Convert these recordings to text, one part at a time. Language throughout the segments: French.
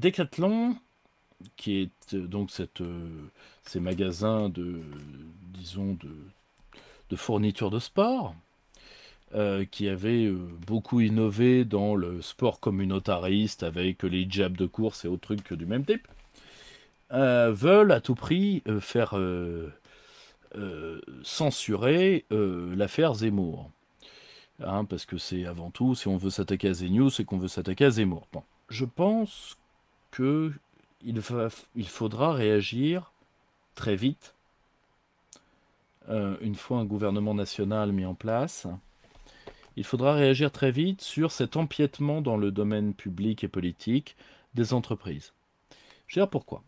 Decathlon, qui est euh, donc euh, ces magasins de, disons, de, fournitures de sport, euh, qui avait beaucoup innové dans le sport communautariste avec les jabs de course et autres trucs du même type, veulent à tout prix faire censurer l'affaire Zemmour. Hein, parce que c'est avant tout, si on veut s'attaquer à Zemmour, c'est qu'on veut s'attaquer à Zemmour. Je pense que il, faudra réagir très vite, euh, une fois un gouvernement national mis en place, il faudra réagir très vite sur cet empiètement dans le domaine public et politique des entreprises. Je vais dire pourquoi.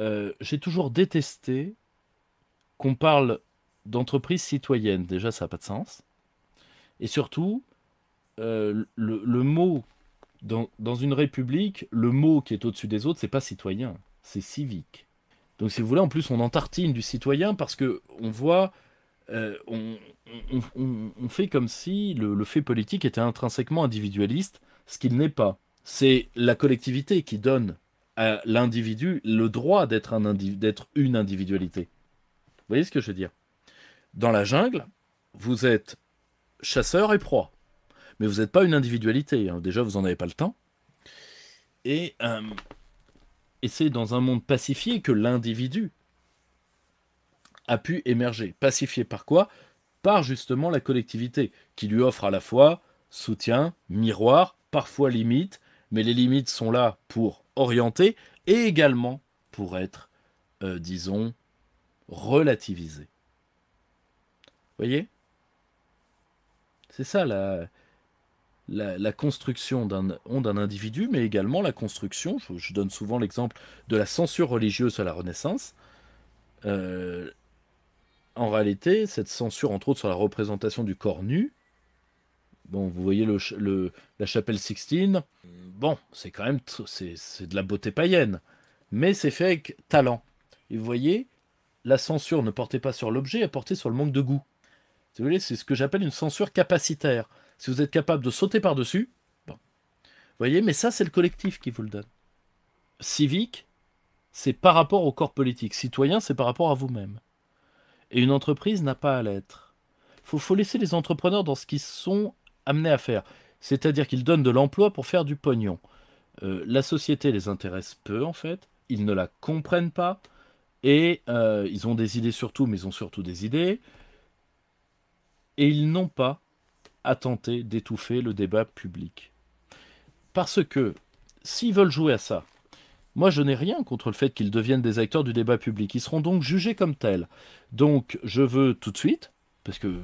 Euh, j'ai toujours détesté qu'on parle d'entreprise citoyenne. Déjà, ça n'a pas de sens. Et surtout, euh, le, le mot dans, une république, le mot qui est au-dessus des autres, c'est pas citoyen, c'est civique. Donc si vous voulez, en plus, on entartine du citoyen parce que on voit, euh, on, fait comme si le, fait politique était intrinsèquement individualiste, ce qu'il n'est pas. C'est la collectivité qui donne à l'individu le droit d'être un d'être une individualité. Vous voyez ce que je veux dire Dans la jungle, vous êtes chasseur et proie mais vous n'êtes pas une individualité. Hein. Déjà, vous n'en avez pas le temps. Euh, et, c'est dans un monde pacifié que l'individu a pu émerger. Pacifié par quoi Par justement la collectivité, qui lui offre à la fois soutien, miroir, parfois limite, mais les limites sont là pour orienter et également pour être, euh, disons, relativisé. Voyez C'est ça la, la, construction d'un d'un individu, mais également la construction. Je, donne souvent l'exemple de la censure religieuse à la Renaissance. Euh, en réalité, cette censure, entre autres sur la représentation du corps nu, vous voyez la chapelle Sixtine, bon, c'est quand même c'est de la beauté païenne, mais c'est fait avec talent. Et vous voyez, la censure ne portait pas sur l'objet, elle portait sur le manque de goût. c'est ce que j'appelle une censure capacitaire. Si vous êtes capable de sauter par-dessus, bon. Vous voyez, mais ça, c'est le collectif qui vous le donne. Civique, c'est par rapport au corps politique. Citoyen, c'est par rapport à vous-même. Et une entreprise n'a pas à l'être. Il faut, laisser les entrepreneurs dans ce qu'ils sont amenés à faire. C'est-à-dire qu'ils donnent de l'emploi pour faire du pognon. Euh, la société les intéresse peu, en fait. Ils ne la comprennent pas. Et euh, ils ont des idées surtout, mais ils ont surtout des idées. Et ils n'ont pas à tenter d'étouffer le débat public. Parce que s'ils veulent jouer à ça, moi, je n'ai rien contre le fait qu'ils deviennent des acteurs du débat public. Ils seront donc jugés comme tels. Donc, je veux tout de suite, parce que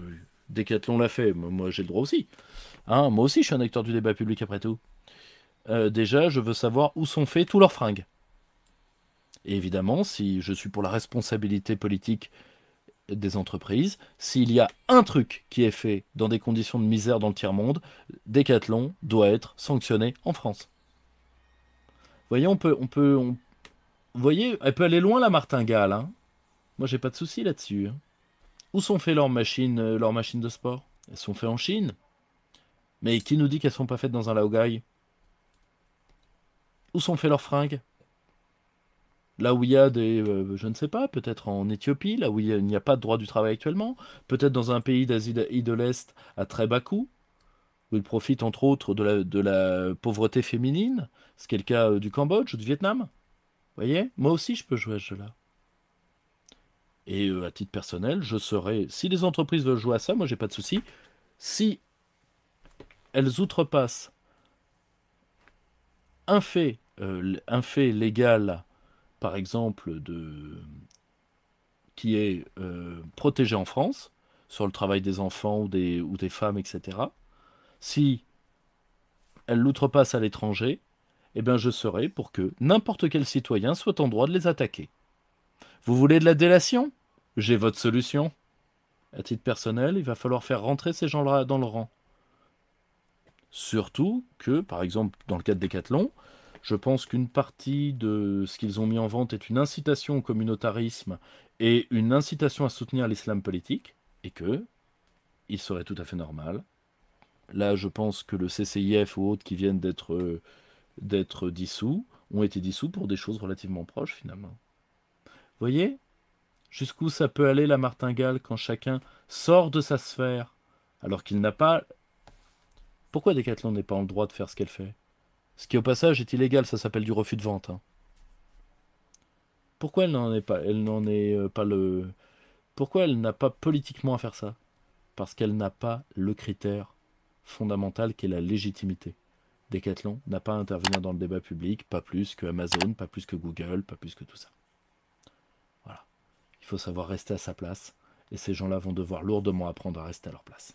Decathlon l'a fait, moi j'ai le droit aussi. Hein, moi aussi, je suis un acteur du débat public après tout. Euh, déjà, je veux savoir où sont faits tous leurs fringues. Et évidemment, si je suis pour la responsabilité politique des entreprises, s'il y a un truc qui est fait dans des conditions de misère dans le tiers-monde, Decathlon doit être sanctionné en France. Vous voyez, on peut... On peut voyez, elle peut aller loin la martingale. Hein Moi, j'ai pas de souci là-dessus. Hein. Où sont faites leurs machines, euh, leurs machines de sport Elles sont faites en Chine. Mais qui nous dit qu'elles sont pas faites dans un Laogai Où sont faites leurs fringues là où il y a des, euh, je ne sais pas, peut-être en Éthiopie, là où il n'y a, pas de droit du travail actuellement, peut-être dans un pays d'Asie de l'Est à très bas coût, où ils profitent entre autres de la, pauvreté féminine, ce qui est le cas euh, du Cambodge ou du Vietnam. Vous voyez Moi aussi, je peux jouer à cela. Et euh, à titre personnel, je serai, si les entreprises veulent jouer à ça, moi j'ai pas de souci. Si elles outrepassent un fait, un fait légal par exemple, de... qui est euh, protégé protégée en France, sur le travail des enfants ou des, ou des femmes, etc., si elle l'outrepasse à l'étranger, eh bien je serai pour que n'importe quel citoyen soit en droit de les attaquer. Vous voulez de la délation J'ai votre solution. À titre personnel, il va falloir faire rentrer ces gens-là dans le rang. Surtout que, par exemple, dans le cas des Décathlon, je pense qu'une partie de ce qu'ils ont mis en vente est une incitation au communautarisme et une incitation à soutenir l'islam politique, et que il serait tout à fait normal. Là, je pense que le CCIF ou autres qui viennent euh, d'être dissous ont été dissous pour des choses relativement proches finalement. voyez jusqu'où ça peut aller la martingale quand chacun sort de sa sphère alors qu'il n'a pas. Pourquoi Decathlon n'est pas en droit de faire ce qu'elle fait ce qui au passage est illégal, ça s'appelle du refus de vente. Hein. Pourquoi elle n'en est pas, elle n'en est euh, pas le. Pourquoi elle n'a pas politiquement à faire ça Parce qu'elle n'a pas le critère fondamental qui est la légitimité. Decathlon n'a pas à intervenir dans le débat public, pas plus que Amazon, pas plus que Google, pas plus que tout ça. Voilà. Il faut savoir rester à sa place, et ces gens-là vont devoir lourdement apprendre à rester à leur place.